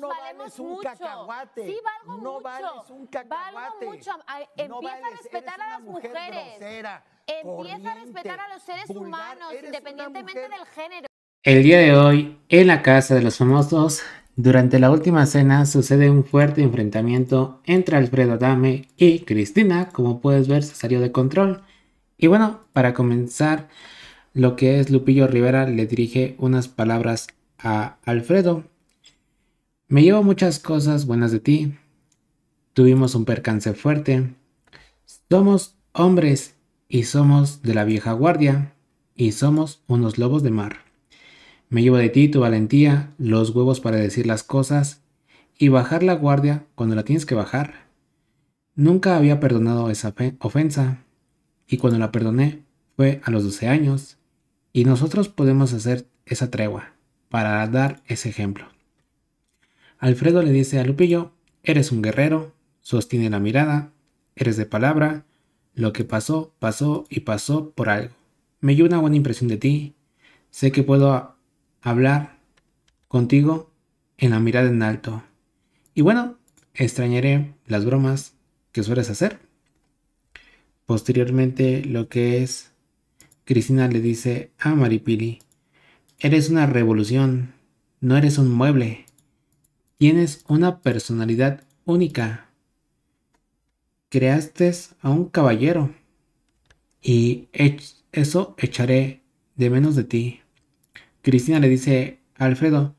no valemos un mucho. valgo no mucho. un cacahuate. Ah, empieza a respetar a las mujeres. empieza a respetar a los seres humanos, independientemente del género. El día de hoy, en la casa de los famosos, durante la última cena sucede un fuerte enfrentamiento entre Alfredo Adame y Cristina, como puedes ver se salió de control. Y bueno, para comenzar, lo que es Lupillo Rivera le dirige unas palabras a Alfredo, me llevo muchas cosas buenas de ti. Tuvimos un percance fuerte. Somos hombres y somos de la vieja guardia y somos unos lobos de mar. Me llevo de ti tu valentía, los huevos para decir las cosas y bajar la guardia cuando la tienes que bajar. Nunca había perdonado esa ofensa y cuando la perdoné fue a los 12 años y nosotros podemos hacer esa tregua para dar ese ejemplo. Alfredo le dice a Lupillo, eres un guerrero, sostiene la mirada, eres de palabra, lo que pasó, pasó y pasó por algo. Me dio una buena impresión de ti, sé que puedo hablar contigo en la mirada en alto. Y bueno, extrañaré las bromas que sueles hacer. Posteriormente, lo que es, Cristina le dice a Maripili, eres una revolución, no eres un mueble, Tienes una personalidad única. Creaste a un caballero. Y eso echaré de menos de ti. Cristina le dice, Alfredo,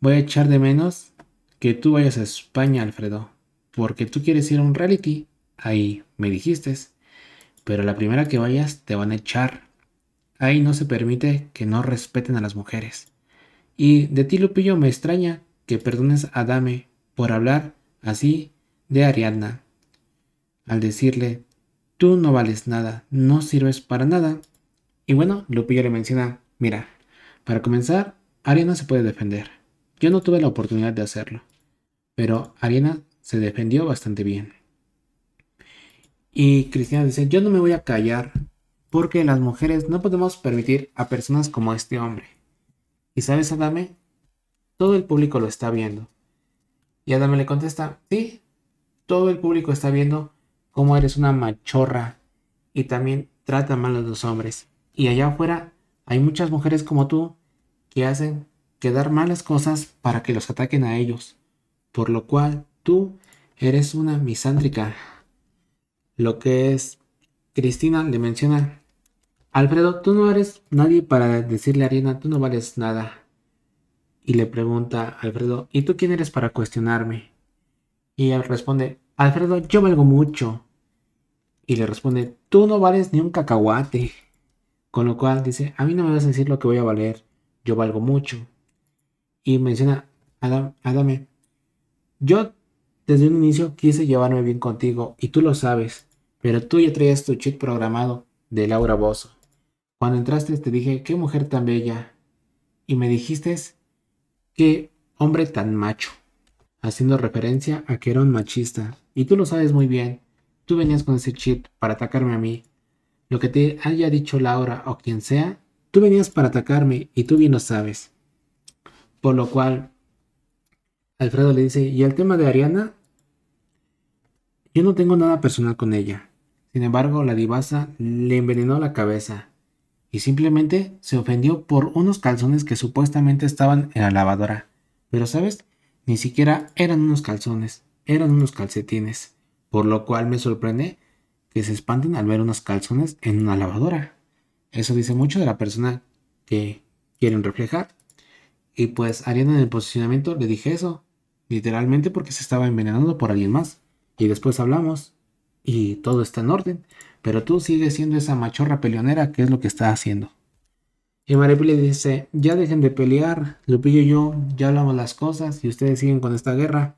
voy a echar de menos que tú vayas a España, Alfredo. Porque tú quieres ir a un reality. Ahí me dijiste. Pero la primera que vayas te van a echar. Ahí no se permite que no respeten a las mujeres. Y de ti, Lupillo, me extraña que perdones a Dame por hablar así de Ariadna. Al decirle, tú no vales nada, no sirves para nada. Y bueno, Lupillo le menciona, mira, para comenzar, Ariana se puede defender. Yo no tuve la oportunidad de hacerlo, pero Ariana se defendió bastante bien. Y Cristina dice, yo no me voy a callar porque las mujeres no podemos permitir a personas como este hombre. Y sabes, Adame, todo el público lo está viendo. Y Adam le contesta, sí, todo el público está viendo cómo eres una machorra y también trata mal a los hombres. Y allá afuera hay muchas mujeres como tú que hacen quedar malas cosas para que los ataquen a ellos. Por lo cual tú eres una misántrica. Lo que es, Cristina le menciona, Alfredo, tú no eres nadie para decirle a Ariana, tú no vales nada y le pregunta a Alfredo, ¿y tú quién eres para cuestionarme? Y él responde, Alfredo, yo valgo mucho. Y le responde, tú no vales ni un cacahuate. Con lo cual dice, a mí no me vas a decir lo que voy a valer, yo valgo mucho. Y menciona, Adam, Adame, yo desde un inicio quise llevarme bien contigo y tú lo sabes, pero tú ya traías tu chip programado de Laura Bozo. Cuando entraste te dije, qué mujer tan bella. Y me dijiste Qué hombre tan macho. Haciendo referencia a que era un machista. Y tú lo sabes muy bien. Tú venías con ese chip para atacarme a mí. Lo que te haya dicho Laura o quien sea, tú venías para atacarme y tú bien lo sabes. Por lo cual, Alfredo le dice, ¿y el tema de Ariana? Yo no tengo nada personal con ella. Sin embargo, la divasa le envenenó la cabeza y simplemente se ofendió por unos calzones que supuestamente estaban en la lavadora. Pero sabes, ni siquiera eran unos calzones, eran unos calcetines, por lo cual me sorprende que se espanten al ver unos calzones en una lavadora. Eso dice mucho de la persona que quieren reflejar. Y pues Ariana en el posicionamiento le dije eso, literalmente porque se estaba envenenando por alguien más. Y después hablamos y todo está en orden, pero tú sigues siendo esa machorra peleonera que es lo que está haciendo. Y Maribel le dice, ya dejen de pelear, Lupillo y yo ya hablamos las cosas y ustedes siguen con esta guerra.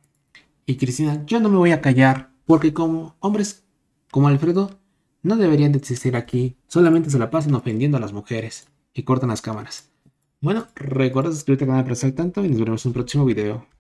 Y Cristina, yo no me voy a callar, porque como hombres como Alfredo no deberían de existir aquí, solamente se la pasan ofendiendo a las mujeres y cortan las cámaras. Bueno, recuerda suscribirte al canal para estar tanto y nos veremos en un próximo video.